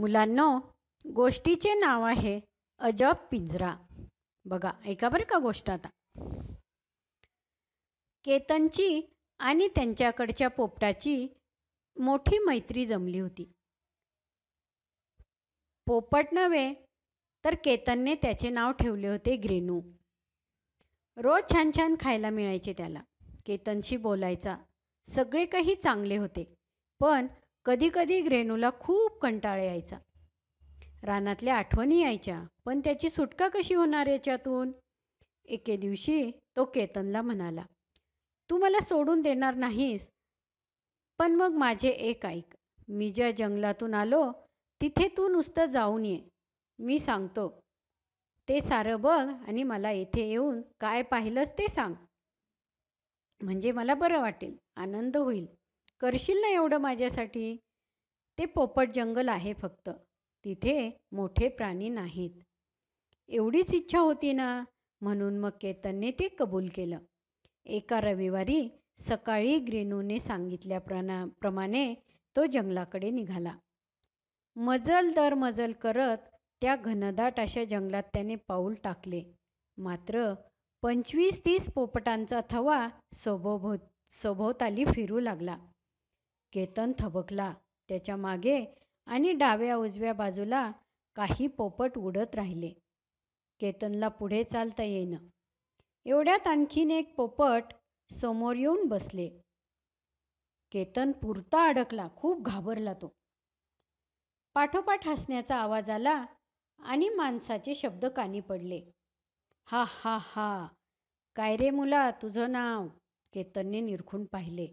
मुलांनो गोष्टीचे नाव आहे अजब पिंजरा बघा ऐका बरं का गोष्ट आता केतनची आणि त्यांच्याकडच्या पोपटाची मोठी मैत्री जमली होती पोपट नव्हे तर केतनने त्याचे नाव ठेवले होते ग्रेनू रोज छान छान खायला मिळायचे त्याला केतनशी बोलायचा सगळे काही चांगले होते पण कधीकधी ग्रेनूला खूप कंटाळा यायचा रानातल्या आठवणी यायच्या पण त्याची सुटका कशी होणार याच्यातून एके दिवशी तो केतनला म्हणाला तू मला सोडून देणार नाहीस पण मग माझे एक ऐक मी ज्या जंगलातून आलो तिथे तू नुसतं जाऊन ये मी सांगतो ते सारं बघ आणि मला येथे येऊन काय पाहिलंस ते सांग म्हणजे मला बरं वाटेल आनंद होईल करशील ना एवढं माझ्यासाठी ते पोपट जंगल आहे फक्त तिथे मोठे प्राणी नाहीत एवढीच इच्छा होती ना म्हणून मग केतनने ते कबूल केलं एका रविवारी सकाळी ग्रेनूने सांगितल्याप्रणा प्रमाणे तो जंगलाकडे निघाला मजल दर मजल करत त्या घनदाट अशा जंगलात त्याने पाऊल टाकले मात्र पंचवीस तीस पोपटांचा थवा सभोभो सभोवताली फिरू लागला केतन थबकला त्याच्या मागे आणि डाव्या उजव्या बाजूला काही पोपट उडत राहिले केतनला पुढे चालता येईन एवढ्यात आणखीन एक पोपट समोर येऊन बसले केतन पुरता अडकला खूप घाबरला तो पाठोपाठ हसण्याचा आवाज आला आणि माणसाचे शब्द कानी पडले हा हा हा काय रे मुला तुझं नाव केतनने निरखून पाहिले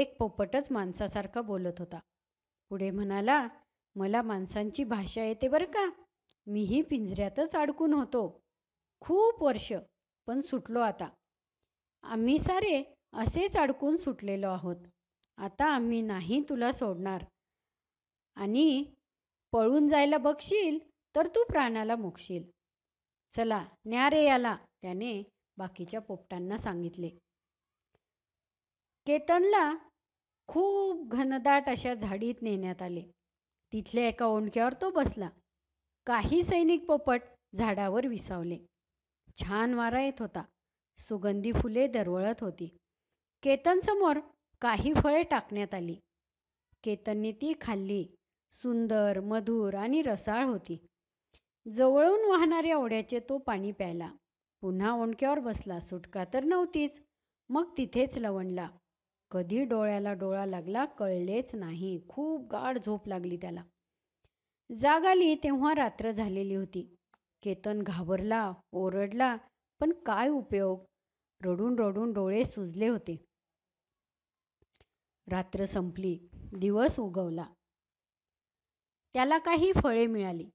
एक पोपटच माणसासारखा बोलत होता पुढे म्हणाला मला माणसांची भाषा येते बरं का मीही पिंजऱ्यातच अडकून होतो खूप वर्ष पण सुटलो आता आम्ही सारे असेच अडकून सुटलेलो आहोत आता आम्ही नाही तुला सोडणार आणि पळून जायला बघशील तर तू प्राणाला मुकशील चला न्या रे याला त्याने बाकीच्या पोपटांना सांगितले केतनला खूप घनदाट अशा झाडीत नेण्यात आले तिथल्या एका ओंडक्यावर तो बसला काही सैनिक पोपट झाडावर विसावले छान वारा येत होता सुगंधी फुले दरवळत होती केतनसमोर काही फळे टाकण्यात आली केतनने ती खाल्ली सुंदर मधुर आणि रसाळ होती जवळून वाहणाऱ्या ओढ्याचे तो पाणी प्यायला पुन्हा ओंडक्यावर बसला सुटका तर नव्हतीच मग तिथेच लवणला कधी डोळ्याला डोळा लागला कळलेच नाही खूप गाढ झोप लागली त्याला जाग आली तेव्हा रात्र झालेली होती केतन घाबरला ओरडला पण काय उपयोग रडून रडून डोळे सुजले होते रात्र संपली दिवस उगवला त्याला काही फळे मिळाली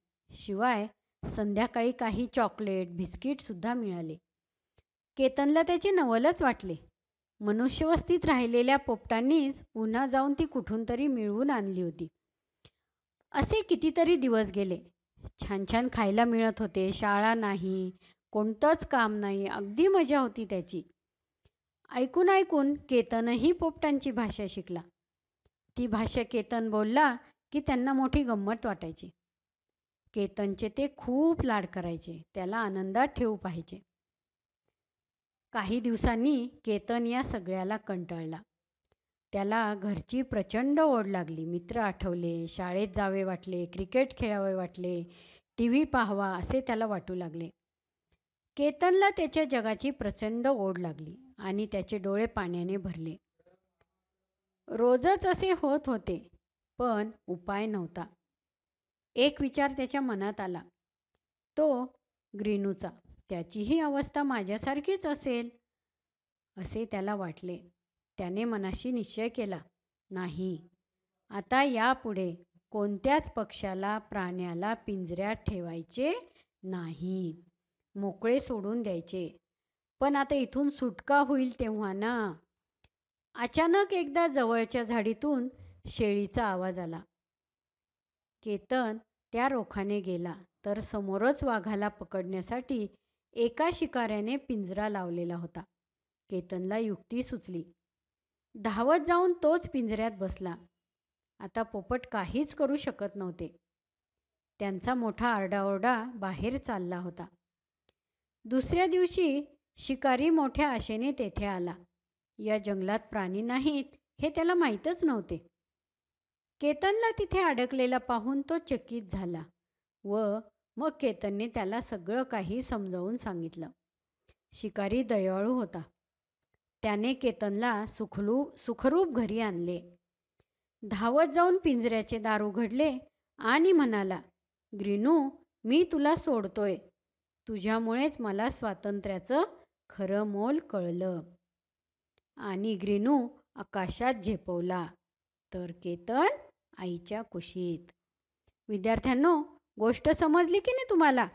शिवाय संध्याकाळी काही चॉकलेट बिस्किट सुद्धा मिळाले केतनला त्याचे नवलच वाटले मनुष्यवस्तीत राहिलेल्या पोपटांनीच पुन्हा जाऊन ती कुठून तरी मिळवून आणली होती असे कितीतरी दिवस गेले छान छान खायला मिळत होते शाळा नाही कोणतंच काम नाही अगदी मजा होती त्याची ऐकून ऐकून केतनही पोपटांची भाषा शिकला ती भाषा केतन बोलला की त्यांना मोठी गंमत वाटायची केतनचे ते खूप लाड करायचे त्याला आनंदात ठेवू पाहिजे काही दिवसांनी केतन या सगळ्याला कंटाळला त्याला घरची प्रचंड ओढ लागली मित्र आठवले शाळेत जावे वाटले क्रिकेट खेळावे वाटले टी व्ही पाहावा असे त्याला वाटू लागले केतनला त्याच्या जगाची प्रचंड ओढ लागली आणि त्याचे डोळे पाण्याने भरले रोजच असे होत होते पण उपाय नव्हता एक विचार त्याच्या मनात आला तो ग्रीनूचा त्याचीही अवस्था माझ्यासारखीच असेल असे त्याला वाटले त्याने मनाशी निश्चय केला नाही आता यापुढे कोणत्याच पक्षाला प्राण्याला पिंजऱ्यात ठेवायचे नाही मोकळे सोडून द्यायचे पण आता इथून सुटका होईल तेव्हा ना अचानक एकदा जवळच्या झाडीतून शेळीचा आवाज आला केतन त्या रोखाने गेला तर समोरच वाघाला पकडण्यासाठी एका शिकाऱ्याने पिंजरा लावलेला होता केतनला युक्ती सुचली धावत जाऊन तोच पिंजऱ्यात बसला आता पोपट काहीच करू शकत नव्हते त्यांचा मोठा आरडाओरडा बाहेर चालला होता दुसऱ्या दिवशी शिकारी मोठ्या आशेने तेथे आला या जंगलात प्राणी नाहीत हे त्याला माहीतच नव्हते केतनला तिथे अडकलेला पाहून तो चकित झाला व मग केतनने त्याला सगळं काही समजावून सांगितलं शिकारी दयाळू होता त्याने केतनला सुखलू सुखरूप घरी आणले धावत जाऊन पिंजऱ्याचे दार उघडले आणि म्हणाला ग्रीनू मी तुला सोडतोय तुझ्यामुळेच मला स्वातंत्र्याचं खरं मोल कळलं आणि ग्रीनू आकाशात झेपवला तर केतन आईच्या कुशीत विद्यार्थ्यांनो गोष्ट समजली की नाही तुम्हाला